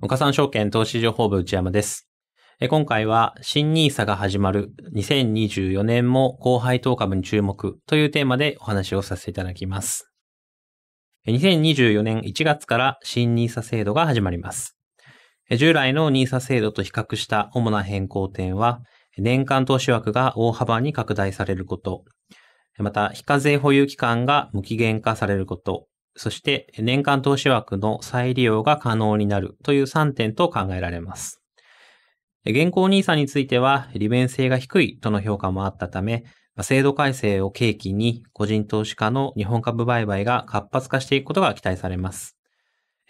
岡三証券投資情報部内山です。今回は新 nisa が始まる2024年も後投下株に注目というテーマでお話をさせていただきます。2024年1月から新 nisa 制度が始まります。従来の nisa 制度と比較した主な変更点は、年間投資枠が大幅に拡大されること、また非課税保有期間が無期限化されること、そして年間投資枠の再利用が可能になるという3点と考えられます。現行 NISA については利便性が低いとの評価もあったため、制度改正を契機に個人投資家の日本株売買が活発化していくことが期待されます。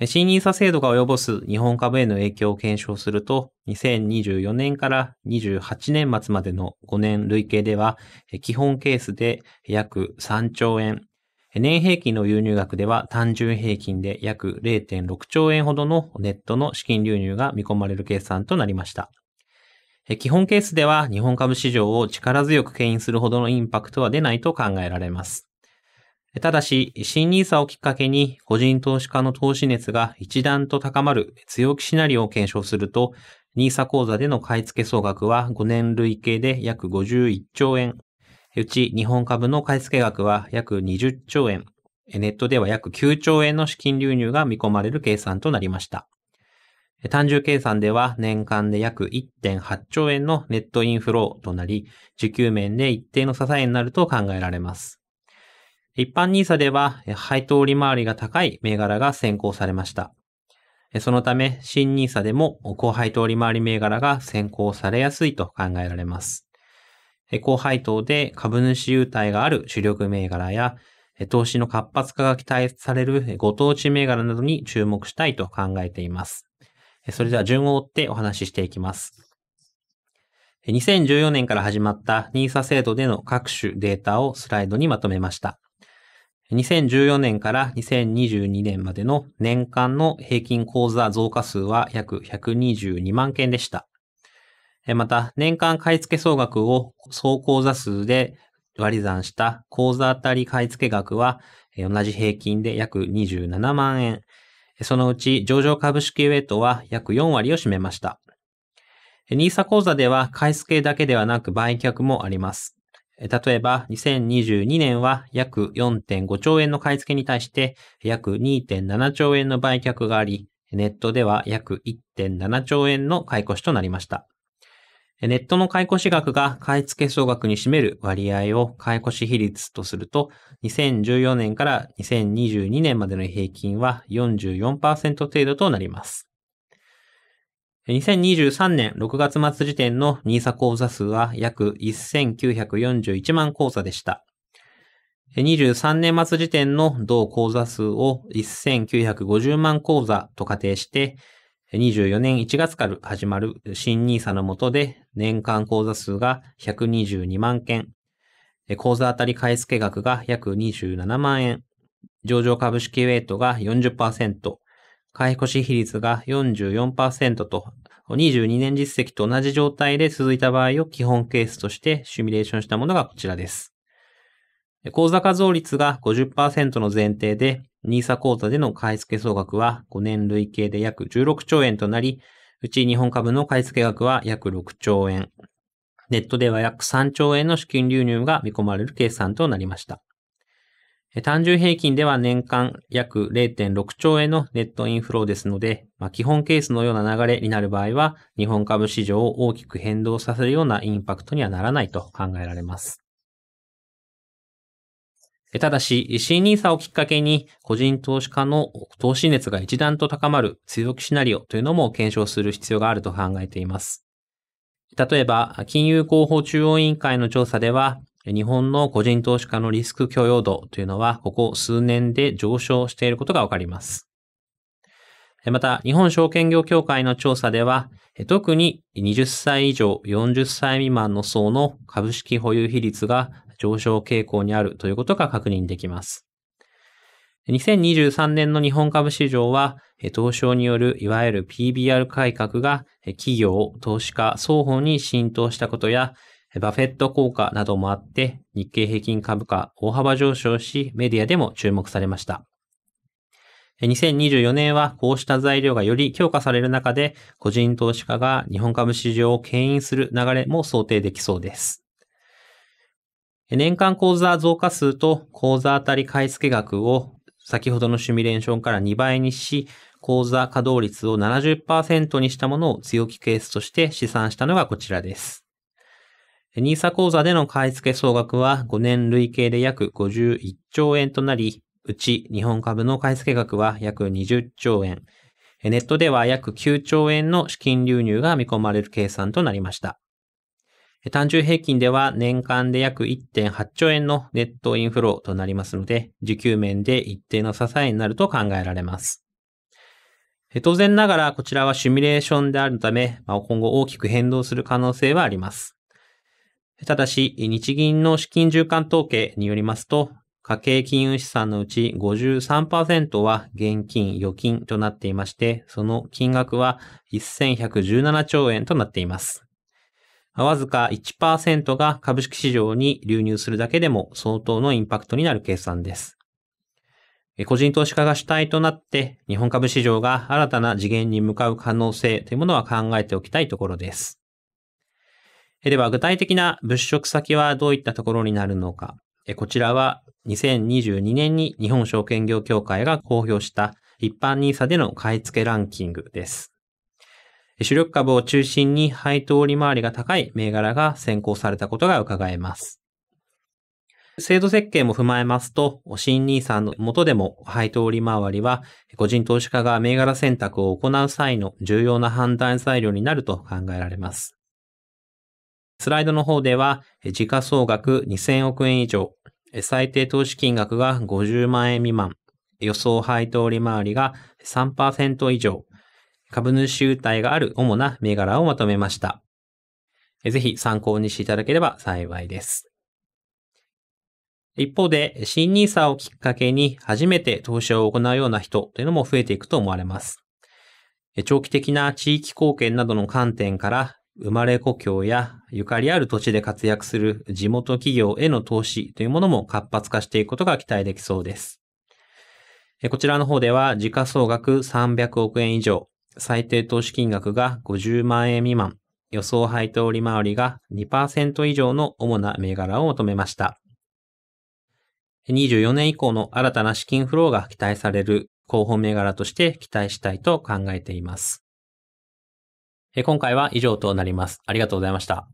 新 NISA 制度が及ぼす日本株への影響を検証すると、2024年から28年末までの5年累計では、基本ケースで約3兆円、年平均の輸入額では単純平均で約0.6兆円ほどのネットの資金流入が見込まれる計算となりました。基本ケースでは日本株市場を力強く牽引するほどのインパクトは出ないと考えられます。ただし、新 nisa をきっかけに個人投資家の投資熱が一段と高まる強気シナリオを検証すると、nisa 口座での買い付け総額は5年累計で約51兆円、うち日本株の買い付け額は約20兆円、ネットでは約9兆円の資金流入が見込まれる計算となりました。単純計算では年間で約1.8兆円のネットインフローとなり、時給面で一定の支えになると考えられます。一般 NISA では配当利回りが高い銘柄が先行されました。そのため、新 NISA でも高配当利回り銘柄が先行されやすいと考えられます。高配当で株主優待がある主力銘柄や、投資の活発化が期待されるご当地銘柄などに注目したいと考えています。それでは順を追ってお話ししていきます。2014年から始まった NISA 制度での各種データをスライドにまとめました。2014年から2022年までの年間の平均口座増加数は約122万件でした。また、年間買い付け総額を総口座数で割り算した口座当たり買い付け額は、同じ平均で約27万円。そのうち上場株式ウェイトは約4割を占めました。NISA 口座では買い付けだけではなく売却もあります。例えば、2022年は約4.5兆円の買い付けに対して約2.7兆円の売却があり、ネットでは約1.7兆円の買い越しとなりました。ネットの買い越し額が買い付け総額に占める割合を買い越し比率とすると、2014年から2022年までの平均は44%程度となります。2023年6月末時点の NISA 口座数は約1941万口座でした。23年末時点の同口座数を1950万口座と仮定して、24年1月から始まる新 NISA の下で年間口座数が122万件、口座当たり買い付け額が約27万円、上場株式ウェイトが40%、買い越し比率が44%と、22年実績と同じ状態で続いた場合を基本ケースとしてシミュレーションしたものがこちらです。口座化増率が50%の前提で、NISA 口座での買い付け総額は5年累計で約16兆円となり、うち日本株の買い付け額は約6兆円。ネットでは約3兆円の資金流入が見込まれる計算となりました。単純平均では年間約0.6兆円のネットインフローですので、まあ、基本ケースのような流れになる場合は、日本株市場を大きく変動させるようなインパクトにはならないと考えられます。ただし、新ニーサをきっかけに、個人投資家の投資熱が一段と高まる追続シナリオというのも検証する必要があると考えています。例えば、金融広報中央委員会の調査では、日本の個人投資家のリスク許容度というのは、ここ数年で上昇していることがわかります。また、日本証券業協会の調査では、特に20歳以上40歳未満の層の株式保有比率が上昇傾向にあるということが確認できます。2023年の日本株市場は、東証によるいわゆる PBR 改革が企業、投資家双方に浸透したことや、バフェット効果などもあって日経平均株価大幅上昇しメディアでも注目されました。2024年はこうした材料がより強化される中で個人投資家が日本株市場を牽引する流れも想定できそうです。年間口座増加数と口座当たり買付額を先ほどのシミュレーションから2倍にし、口座稼働率を70%にしたものを強気ケースとして試算したのがこちらです。NISA 口座での買付総額は5年累計で約51兆円となり、うち日本株の買付額は約20兆円、ネットでは約9兆円の資金流入が見込まれる計算となりました。単純平均では年間で約1.8兆円のネットインフローとなりますので、時給面で一定の支えになると考えられます。当然ながらこちらはシミュレーションであるため、今後大きく変動する可能性はあります。ただし、日銀の資金循環統計によりますと、家計金融資産のうち53%は現金、預金となっていまして、その金額は1117兆円となっています。わずか1%が株式市場に流入するだけでも相当のインパクトになる計算です。個人投資家が主体となって日本株市場が新たな次元に向かう可能性というものは考えておきたいところです。では具体的な物色先はどういったところになるのか。こちらは2022年に日本証券業協会が公表した一般 NISA での買い付けランキングです。主力株を中心に配当利回りが高い銘柄が先行されたことが伺えます。制度設計も踏まえますと、新兄さんの元でも配当利回りは、個人投資家が銘柄選択を行う際の重要な判断材料になると考えられます。スライドの方では、時価総額2000億円以上、最低投資金額が50万円未満、予想配当利回りが3%以上、株主優待がある主な銘柄をまとめました。ぜひ参考にしていただければ幸いです。一方で、新 nisa をきっかけに初めて投資を行うような人というのも増えていくと思われます。長期的な地域貢献などの観点から、生まれ故郷やゆかりある土地で活躍する地元企業への投資というものも活発化していくことが期待できそうです。こちらの方では時価総額300億円以上、最低投資金額が50万円未満、予想配当利回りが2%以上の主な銘柄を求めました。24年以降の新たな資金フローが期待される候補銘柄として期待したいと考えています。今回は以上となります。ありがとうございました。